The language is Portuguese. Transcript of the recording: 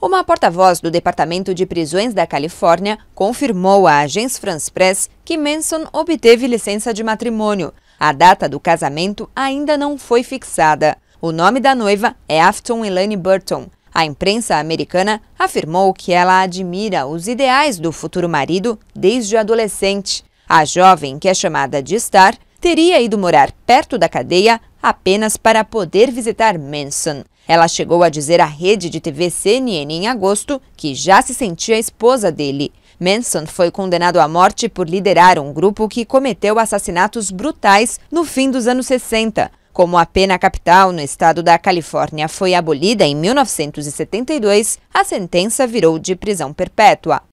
Uma porta-voz do Departamento de Prisões da Califórnia confirmou à agência France Press que Manson obteve licença de matrimônio. A data do casamento ainda não foi fixada. O nome da noiva é Afton Elaine Burton. A imprensa americana afirmou que ela admira os ideais do futuro marido desde adolescente. A jovem, que é chamada de Star, teria ido morar perto da cadeia apenas para poder visitar Manson. Ela chegou a dizer à rede de TV CNN em agosto que já se sentia esposa dele. Manson foi condenado à morte por liderar um grupo que cometeu assassinatos brutais no fim dos anos 60. Como a pena capital no estado da Califórnia foi abolida em 1972, a sentença virou de prisão perpétua.